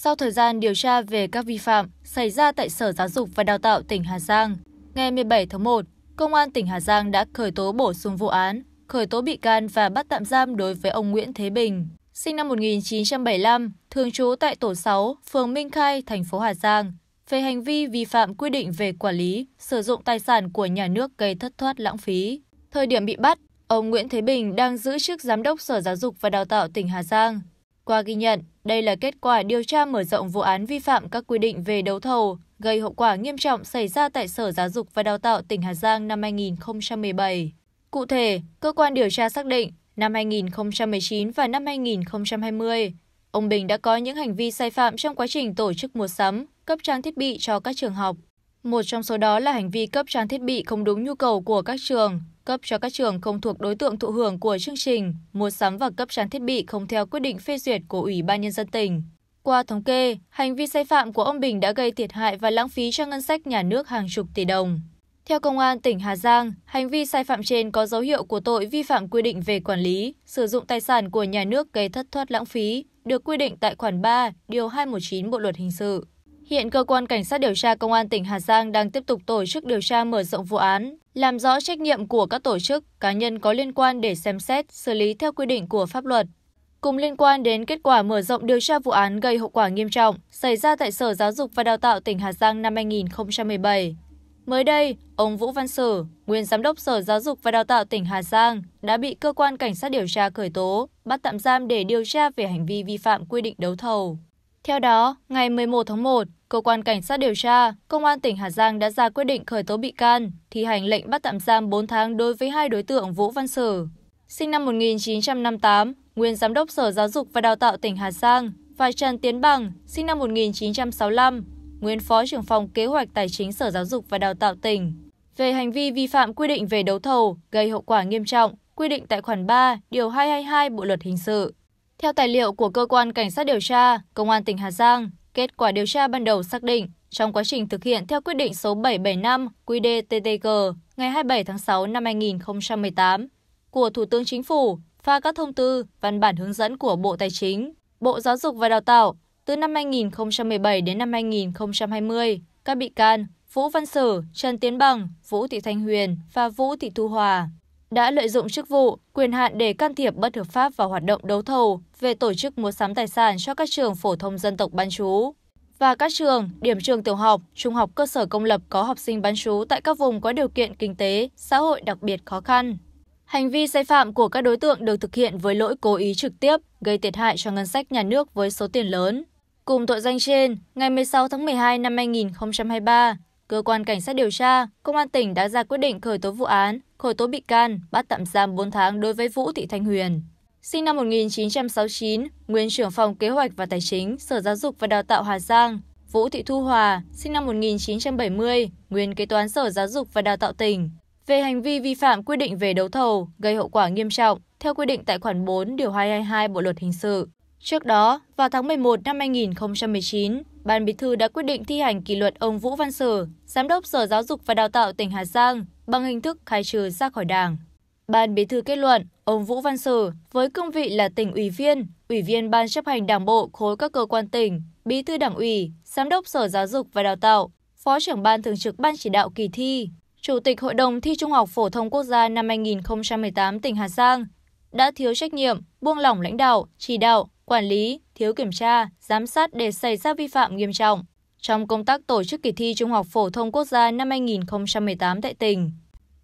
sau thời gian điều tra về các vi phạm xảy ra tại sở giáo dục và đào tạo tỉnh hà giang ngày 17 tháng 1, công an tỉnh hà giang đã khởi tố bổ sung vụ án khởi tố bị can và bắt tạm giam đối với ông nguyễn thế bình sinh năm 1975, thường trú tại tổ 6, phường Minh Khai, thành phố Hà Giang, về hành vi vi phạm quy định về quản lý, sử dụng tài sản của nhà nước gây thất thoát lãng phí. Thời điểm bị bắt, ông Nguyễn Thế Bình đang giữ chức giám đốc Sở Giáo dục và Đào tạo tỉnh Hà Giang qua ghi nhận đây là kết quả điều tra mở rộng vụ án vi phạm các quy định về đấu thầu gây hậu quả nghiêm trọng xảy ra tại sở giáo dục và đào tạo tỉnh hà giang năm 2017. cụ thể cơ quan điều tra xác định năm 2019 và năm 2020 ông Bình đã có những hành vi sai phạm trong quá trình tổ chức mua sắm, cấp trang thiết bị cho các trường học, một trong số đó là hành vi cấp trang thiết bị không đúng nhu cầu của các trường cấp cho các trường không thuộc đối tượng thụ hưởng của chương trình mua sắm và cấp trang thiết bị không theo quyết định phê duyệt của ủy ban nhân dân tỉnh qua thống kê hành vi sai phạm của ông bình đã gây thiệt hại và lãng phí cho ngân sách nhà nước hàng chục tỷ đồng theo Công an tỉnh Hà Giang, hành vi sai phạm trên có dấu hiệu của tội vi phạm quy định về quản lý, sử dụng tài sản của nhà nước gây thất thoát lãng phí, được quy định tại khoản 3, điều 219 Bộ luật hình sự hiện cơ quan cảnh sát điều tra công an tỉnh hà giang đang tiếp tục tổ chức điều tra mở rộng vụ án làm rõ trách nhiệm của các tổ chức cá nhân có liên quan để xem xét xử lý theo quy định của pháp luật cùng liên quan đến kết quả mở rộng điều tra vụ án gây hậu quả nghiêm trọng xảy ra tại Sở Giáo dục và Đào tạo tỉnh Hà Giang năm 2017. Mới đây, ông Vũ Văn Sử, nguyên giám đốc Sở Giáo dục và Đào tạo tỉnh Hà Giang, đã bị cơ quan cảnh sát điều tra khởi tố, bắt tạm giam để điều tra về hành vi vi phạm quy định đấu thầu theo đó ngày một mươi một tháng một cơ quan cảnh sát điều tra công an tỉnh hà giang đã ra quyết định khởi tố bị can thi hành lệnh bắt tạm giam bốn tháng đối với hai đối tượng vũ văn sử sinh năm một nghìn chín trăm năm mươi tám nguyên giám đốc sở giáo dục và đào tạo tỉnh hà giang và trần tiến bằng sinh năm một nghìn chín trăm sáu mươi năm nguyên phó trưởng phòng kế hoạch tài chính sở giáo dục và đào tạo tỉnh về hành vi vi phạm quy định về đấu thầu gây hậu quả nghiêm trọng quy định tại khoản 3, điều 222 Bộ luật hình sự theo tài liệu của cơ quan cảnh sát điều tra công an tỉnh hà giang kết quả điều tra ban đầu xác định trong quá trình thực hiện theo quyết định số 775 qđ bảy ngày 27 tháng 6 năm 2018 của thủ tướng chính phủ và các thông tư văn bản hướng dẫn của bộ tài chính bộ giáo dục và đào tạo từ năm 2017 đến năm 2020, các bị can Vũ Văn Sử, Trần Tiến Bằng, Vũ Thị Thanh Huyền và Vũ Thị Thu Hòa đã lợi dụng chức vụ quyền hạn để can thiệp bất hợp pháp vào hoạt động đấu thầu về tổ chức mua sắm tài sản cho các trường phổ thông dân tộc bán chú và các trường điểm trường tiểu học trung học cơ sở công lập có học sinh bán chú tại các vùng có điều kiện kinh tế xã hội đặc biệt khó khăn hành vi sai phạm của các đối tượng được thực hiện với lỗi cố ý trực tiếp gây thiệt hại cho ngân sách nhà nước với số tiền lớn Cùng tội danh trên, ngày 16 tháng 12 năm 2023, Cơ quan Cảnh sát điều tra, Công an tỉnh đã ra quyết định khởi tố vụ án khởi tố bị can bắt tạm giam bốn tháng đối với vũ thị thanh huyền sinh năm một nghìn chín trăm sáu mươi chín nguyên trưởng phòng kế hoạch và tài chính sở giáo dục và đào tạo hà giang vũ thị thu hòa sinh năm một nghìn chín trăm bảy mươi nguyên kế toán sở giáo dục và đào tạo tỉnh về hành vi vi phạm quy định về đấu thầu gây hậu quả nghiêm trọng theo quy định tại khoản 4 điều 222 Bộ luật hình sự. Trước đó, vào tháng 11 năm 2019, Ban Bí thư đã quyết định thi hành kỷ luật ông Vũ Văn Sử, Giám đốc Sở Giáo dục và Đào tạo tỉnh Hà Giang bằng hình thức khai trừ ra khỏi đảng. Ban Bí thư kết luận, ông Vũ Văn Sử với cương vị là tỉnh ủy viên, ủy viên ban chấp hành đảng bộ khối các cơ quan tỉnh, bí thư đảng ủy, giám đốc Sở Giáo dục và Đào tạo, phó trưởng ban thường trực ban chỉ đạo kỳ thi, chủ tịch Hội đồng thi Trung học phổ thông quốc gia năm 2018 tỉnh Hà Giang đã thiếu trách nhiệm, buông lỏng lãnh đạo, chỉ đạo, quản lý, thiếu kiểm tra, giám sát để xảy ra vi phạm nghiêm trọng trong công tác tổ chức kỳ thi trung học phổ thông quốc gia năm 2018 tại tỉnh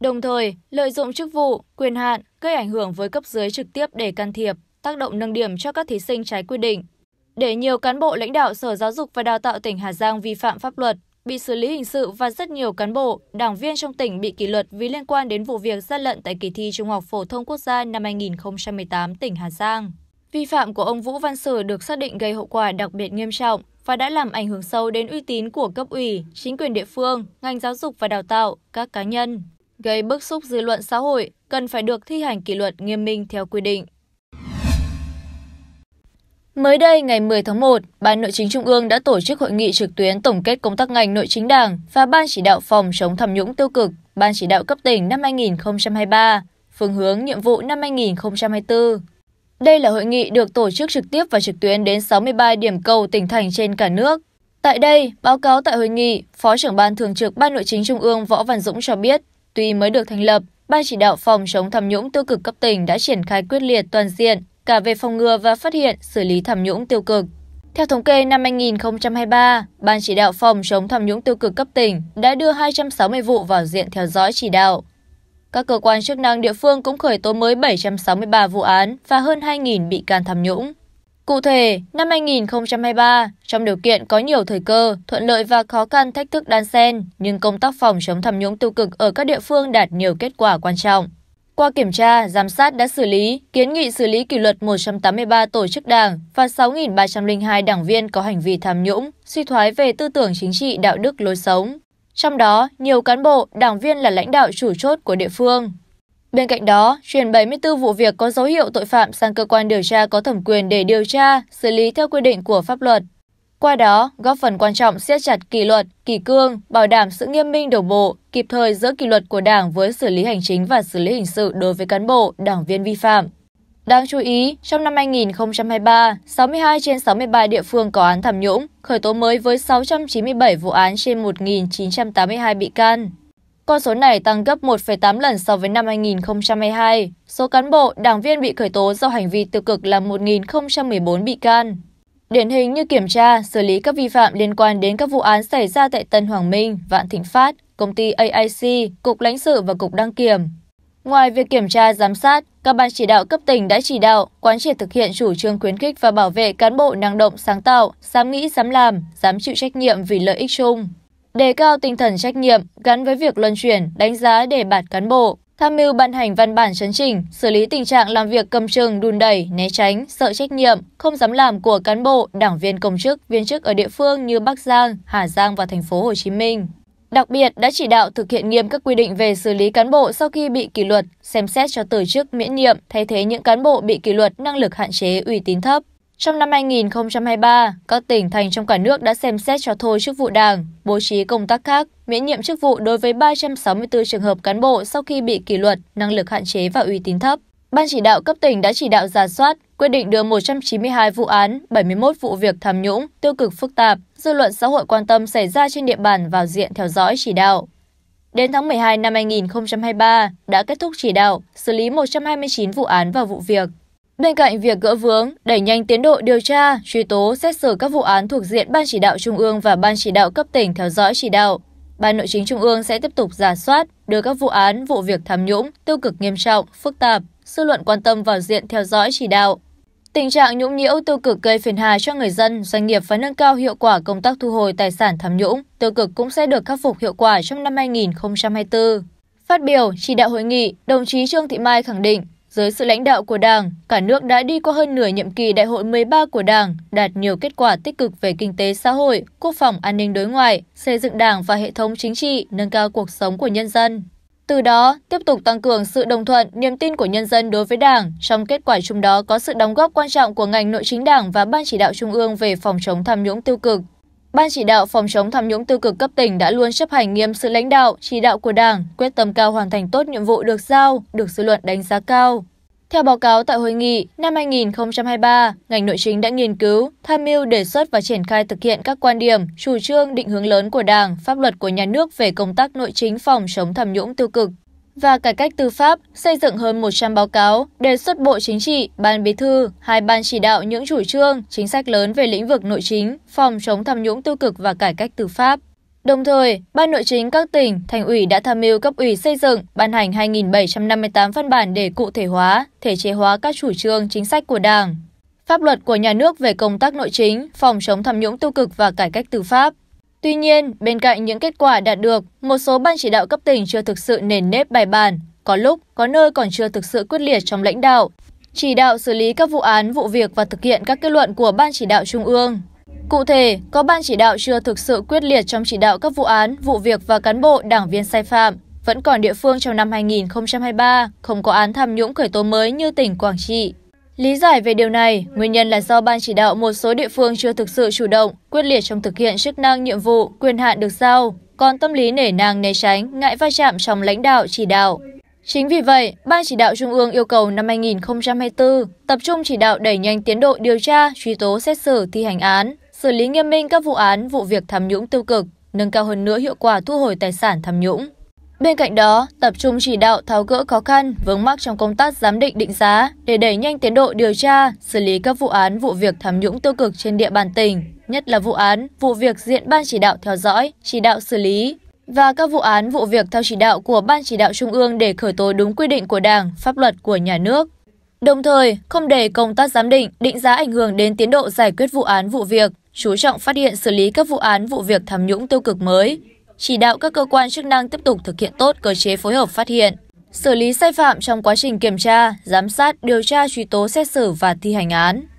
đồng thời lợi dụng chức vụ quyền hạn gây ảnh hưởng với cấp dưới trực tiếp để can thiệp tác động nâng điểm cho các thí sinh trái quy định để nhiều cán bộ lãnh đạo sở giáo dục và đào tạo tỉnh hà giang vi phạm pháp luật bị xử lý hình sự và rất nhiều cán bộ, đảng viên trong tỉnh bị kỷ luật vì liên quan đến vụ việc gian lận tại kỳ thi Trung học phổ thông quốc gia năm 2018 tỉnh Hà Giang. Vi phạm của ông Vũ Văn Sử được xác định gây hậu quả đặc biệt nghiêm trọng, và đã làm ảnh hưởng sâu đến uy tín của cấp ủy chính quyền địa phương ngành giáo dục và đào tạo các cá nhân gây bức xúc dư luận xã hội cần phải được thi hành kỷ luật nghiêm minh theo quy định Mới đây ngày 10 tháng 1, Ban Nội chính Trung ương đã tổ chức hội nghị trực tuyến tổng kết công tác ngành nội chính Đảng và Ban chỉ đạo phòng chống tham nhũng tiêu cực, Ban chỉ đạo cấp tỉnh năm 2023, phương hướng nhiệm vụ năm 2024 đây là hội nghị được tổ chức trực tiếp và trực tuyến đến 63 điểm cầu tỉnh thành trên cả nước. Tại đây, báo cáo tại hội nghị, Phó trưởng ban thường trực Ban Nội chính Trung ương Võ Văn Dũng cho biết, tuy mới được thành lập, Ban chỉ đạo phòng chống tham nhũng tiêu cực cấp tỉnh đã triển khai quyết liệt toàn diện, cả về phòng ngừa và phát hiện, xử lý tham nhũng tiêu cực. Theo thống kê năm 2023, Ban chỉ đạo phòng chống tham nhũng tiêu cực cấp tỉnh đã đưa 260 vụ vào diện theo dõi chỉ đạo, các cơ quan chức năng địa phương cũng khởi tố mới bảy trăm sáu mươi ba vụ án và hơn hai bị can tham nhũng cụ thể năm hai nghìn hai mươi ba trong điều kiện có nhiều thời cơ thuận lợi và khó khăn thách thức đan sen nhưng công tác phòng chống tham nhũng tiêu cực ở các địa phương đạt nhiều kết quả quan trọng qua kiểm tra, giám sát đã xử lý, kiến nghị xử lý kỷ luật 183 tổ chức đảng và 6.302 đảng viên có hành vi tham nhũng, suy thoái về tư tưởng chính trị đạo đức lối sống, trong đó nhiều cán bộ đảng viên là lãnh đạo chủ chốt của địa phương bên cạnh đó chuyển bảy mươi bốn vụ việc có dấu hiệu tội phạm sang cơ quan điều tra có thẩm quyền để điều tra xử lý theo quy định của pháp luật qua đó góp phần quan trọng siết chặt kỷ luật kỷ cương bảo đảm sự nghiêm minh đồng bộ kịp thời giữa kỷ luật của đảng với xử lý hành chính và xử lý hình sự đối với cán bộ đảng viên vi phạm đáng chú ý trong năm 2023, 62 trên 63 địa phương có án tham nhũng khởi tố mới với 697 vụ án trên 1.982 bị can con số này tăng gấp 1,8 lần so với năm 2022. Số cán bộ, đảng viên bị khởi tố do hành vi tiêu cực là 1.014 bị can. Điển hình như kiểm tra, xử lý các vi phạm liên quan đến các vụ án xảy ra tại Tân Hoàng Minh, Vạn Thịnh Phát, công ty AIC, Cục lãnh sự và Cục đăng kiểm, ngoài việc kiểm tra giám sát các ban chỉ đạo cấp tỉnh đã chỉ đạo quán triệt thực hiện chủ trương khuyến khích và bảo vệ cán bộ năng động sáng tạo dám nghĩ dám làm dám chịu trách nhiệm vì lợi ích chung đề cao tinh thần trách nhiệm gắn với việc luân chuyển đánh giá đề bạt cán bộ tham mưu ban hành văn bản chấn chỉnh xử lý tình trạng làm việc cầm chừng đùn đẩy né tránh sợ trách nhiệm không dám làm của cán bộ đảng viên công chức viên chức ở địa phương như bắc giang hà giang và thành phố hồ chí minh đặc biệt đã chỉ đạo thực hiện nghiêm các quy định về xử lý cán bộ sau khi bị kỷ luật xem xét cho từ chức miễn nhiệm thay thế những cán bộ bị kỷ luật năng lực hạn chế uy tín thấp trong năm 2023, các tỉnh thành trong cả nước đã xem xét cho thôi chức vụ đảng, bố trí công tác khác, miễn nhiệm chức vụ đối với 364 trường hợp cán bộ sau khi bị kỷ luật, năng lực hạn chế và uy tín thấp ban chỉ đạo cấp tỉnh đã chỉ đạo giả soát quyết định đưa một trăm chín mươi hai vụ án bảy mươi một vụ việc tham nhũng tiêu cực phức tạp dư luận xã hội quan tâm xảy ra trên địa bàn vào diện theo dõi chỉ đạo Đến tháng 12 năm 2023 đã kết thúc chỉ đạo xử lý 129 vụ án và vụ việc. Bên cạnh việc gỡ vướng, đẩy nhanh tiến độ điều tra, truy tố, xét xử các vụ án thuộc diện Ban chỉ đạo Trung ương và Ban chỉ đạo cấp tỉnh theo dõi chỉ đạo, Ban Nội chính Trung ương sẽ tiếp tục giả soát, đưa các vụ án, vụ việc tham nhũng, tiêu cực nghiêm trọng, phức tạp, sư luận quan tâm vào diện theo dõi chỉ đạo tình trạng nhũng nhiễu tiêu cực gây phiền hà cho người dân doanh nghiệp phải nâng cao hiệu quả công tác thu hồi tài sản tham nhũng tiêu cực cũng sẽ được khắc phục hiệu quả trong năm 2024 phát biểu chỉ đạo hội nghị đồng chí trương thị mai khẳng định dưới sự lãnh đạo của Đảng, cả nước đã đi qua hơn nửa nhiệm kỳ Đại hội 13 của Đảng, đạt nhiều kết quả tích cực về kinh tế xã hội, quốc phòng an ninh đối ngoại, xây dựng Đảng và hệ thống chính trị, nâng cao cuộc sống của nhân dân từ đó tiếp tục tăng cường sự đồng thuận niềm tin của nhân dân đối với đảng trong kết quả chung đó có sự đóng góp quan trọng của ngành nội chính đảng và ban chỉ đạo trung ương về phòng chống tham nhũng tiêu cực Ban chỉ đạo phòng chống tham nhũng tiêu cực cấp tỉnh đã luôn chấp hành nghiêm sự lãnh đạo, chỉ đạo của Đảng, quyết tâm cao hoàn thành tốt nhiệm vụ được giao, được dư luận đánh giá cao theo báo cáo tại hội nghị năm 2023, ngành nội chính đã nghiên cứu tham mưu đề xuất và triển khai thực hiện các quan điểm chủ trương định hướng lớn của đảng pháp luật của nhà nước về công tác nội chính phòng chống tham nhũng tiêu cực và cải cách tư pháp xây dựng hơn 100 báo cáo đề xuất bộ chính trị ban bí thư hai ban chỉ đạo những chủ trương chính sách lớn về lĩnh vực nội chính phòng chống tham nhũng tiêu cực và cải cách tư pháp đồng thời ban nội chính các tỉnh thành ủy đã tham mưu cấp ủy xây dựng ban hành hai bảy trăm năm mươi tám văn bản để cụ thể hóa thể chế hóa các chủ trương chính sách của đảng pháp luật của nhà nước về công tác nội chính phòng chống tham nhũng tiêu cực và cải cách tư pháp tuy nhiên bên cạnh những kết quả đạt được một số ban chỉ đạo cấp tỉnh chưa thực sự nền nếp bài bản có lúc có nơi còn chưa thực sự quyết liệt trong lãnh đạo chỉ đạo xử lý các vụ án vụ việc và thực hiện các kết luận của ban chỉ đạo trung ương cụ thể có ban chỉ đạo chưa thực sự quyết liệt trong chỉ đạo các vụ án vụ việc và cán bộ đảng viên sai phạm vẫn còn địa phương trong năm 2023 không có án tham nhũng khởi tố mới như tỉnh quảng trị Lý giải về điều này, nguyên nhân là do ban chỉ đạo một số địa phương chưa thực sự chủ động, quyết liệt trong thực hiện chức năng nhiệm vụ, quyền hạn được giao, còn tâm lý nể nang né tránh, ngại va chạm trong lãnh đạo chỉ đạo. Chính vì vậy, Ban chỉ đạo Trung ương yêu cầu năm 2024 tập trung chỉ đạo đẩy nhanh tiến độ điều tra, truy tố xét xử thi hành án, xử lý nghiêm minh các vụ án vụ việc tham nhũng tiêu cực nâng cao hơn nữa hiệu quả thu hồi tài sản tham nhũng bên cạnh đó tập trung chỉ đạo tháo gỡ khó khăn vướng mắc trong công tác giám định định giá để đẩy nhanh tiến độ điều tra xử lý các vụ án vụ việc tham nhũng tiêu cực trên địa bàn tỉnh nhất là vụ án vụ việc diện ban chỉ đạo theo dõi chỉ đạo xử lý và các vụ án vụ việc theo chỉ đạo của ban chỉ đạo trung ương để khởi tố đúng quy định của đảng pháp luật của nhà nước đồng thời không để công tác giám định định giá ảnh hưởng đến tiến độ giải quyết vụ án vụ việc chú trọng phát hiện xử lý các vụ án vụ việc tham nhũng tiêu cực mới chỉ đạo các cơ quan chức năng tiếp tục thực hiện tốt cơ chế phối hợp phát hiện xử lý sai phạm trong quá trình kiểm tra giám sát điều tra truy tố xét xử và thi hành án